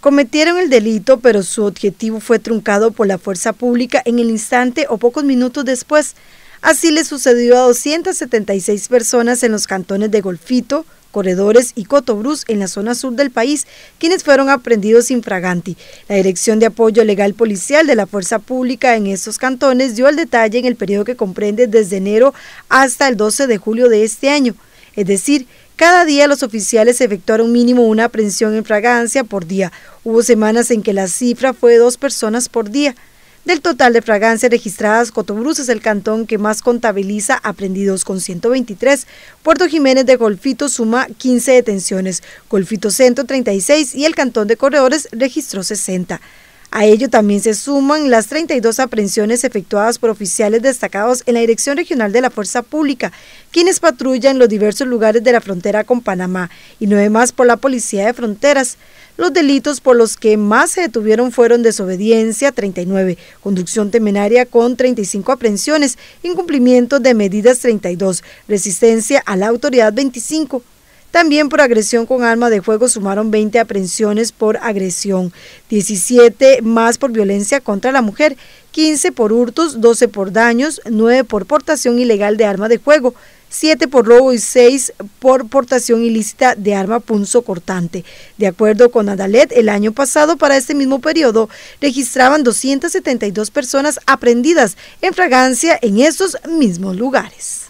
Cometieron el delito, pero su objetivo fue truncado por la fuerza pública en el instante o pocos minutos después. Así le sucedió a 276 personas en los cantones de Golfito, Corredores y Cotobruz en la zona sur del país, quienes fueron aprendidos infraganti. La Dirección de Apoyo Legal Policial de la Fuerza Pública en estos cantones dio el detalle en el periodo que comprende desde enero hasta el 12 de julio de este año. Es decir, cada día los oficiales efectuaron mínimo una aprehensión en fragancia por día. Hubo semanas en que la cifra fue de dos personas por día. Del total de fragancias registradas, Cotobruz es el cantón que más contabiliza aprendidos con 123. Puerto Jiménez de Golfito suma 15 detenciones, Golfito Centro 36 y el cantón de Corredores registró 60. A ello también se suman las 32 aprehensiones efectuadas por oficiales destacados en la Dirección Regional de la Fuerza Pública, quienes patrullan los diversos lugares de la frontera con Panamá, y nueve más por la Policía de Fronteras. Los delitos por los que más se detuvieron fueron desobediencia 39, conducción temenaria con 35 aprehensiones, incumplimiento de medidas 32, resistencia a la autoridad 25, también por agresión con arma de fuego sumaron 20 aprehensiones por agresión, 17 más por violencia contra la mujer, 15 por hurtos, 12 por daños, 9 por portación ilegal de arma de juego, 7 por robo y 6 por portación ilícita de arma punzo cortante. De acuerdo con Adalet, el año pasado para este mismo periodo registraban 272 personas aprendidas en fragancia en estos mismos lugares.